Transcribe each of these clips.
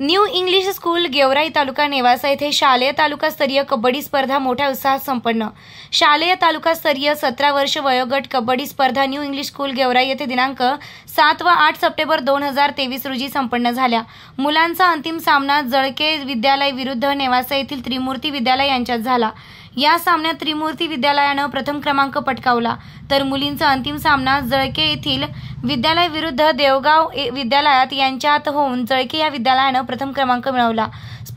new English School Gevrai taluka Nevasa येथे शालेय तालुकास्तरीय कबड्डी स्पर्धा मोठ्या उत्साहात संपन्न शालेय तालुकास्तरीय सतरा वर्ष वयोगट कबड्डी स्पर्धा न्यू इंग्लिश स्कूल गेवराई येथे दिनांक सात व आठ सप्टेंबर दोन हजार तेवीस रोजी संपन्न झाल्या मुलांचा अंतिम सामना जळके विद्यालय विरुद्ध नेवासा येथील त्रिमूर्ती विद्यालय यांच्यात झाला या सामन्यात त्रिमूर्ती विद्यालयानं प्रथम क्रमांक पटकावला तर मुलींचा अंतिम सामना जळके येथील विद्यालय विरुद्ध देवगाव विद्यालयात यांच्यात होऊन जळके या विद्यालयानं प्रथम क्रमांक मिळवला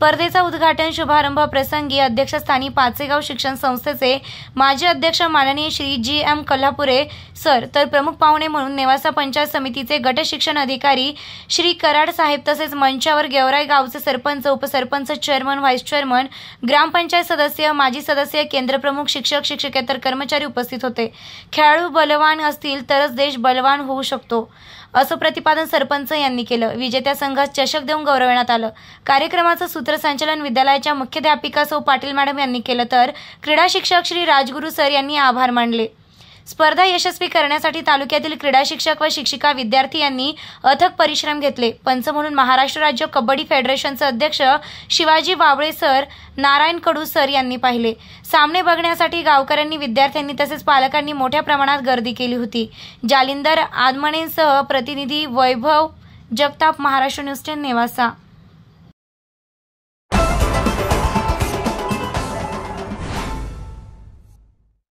स्पर्धेचा उद्घाटन शुभारंभ प्रसंगी अध्यक्षस्थानी पाचेगाव शिक्षण संस्थेचे माजी अध्यक्ष माननीय Shri G M Kalhapure sir तर प्रमुख पाहुणे म्हणून नेवासा पंचायत समितीचे गट शिक्षण अधिकारी श्री कराड साहेब तसेच मंचावर गेवराई गावचे सरपंच उपसरपंच चेअरमन व्हाईस चेअरमन ग्रामपंचायत सदस्य माजी सदस्य केंद्रप्रमुख शिक्षक शिक्षकेतर कर्मचारी उपस्थित होते खेळाडू बलवान असतील तरच देश बलवान होऊ शकतो असं प्रतिपादन सरपंच यांनी केलं विजेत्या संघास चषक देऊन गौरवण्यात आलं कार्यक्रमाचं सूत्र संचालन विद्यालयाच्या मुख्याध्यापिका सौ पाटील मॅडम यांनी केलं तर क्रीडा शिक्षक श्री राजगुरू सर यांनी आभार मानले स्पर्धा यशस्वी करण्यासाठी तालुक्यातील क्रीडा शिक्षक व शिक्षिका विद्यार्थी यांनी अथक परिश्रम घेतले पंच म्हणून महाराष्ट्र राज्य कबड्डी फेडरेशनचे अध्यक्ष शिवाजी वावळे सर नारायण कडू सर यांनी पाहिले सामने बघण्यासाठी गावकऱ्यांनी विद्यार्थ्यांनी तसेच पालकांनी मोठ्या प्रमाणात गर्दी केली होती जालिंदर आदमणेंसह प्रतिनिधी वैभव जगताप महाराष्ट्र न्यूज टेन नेवासा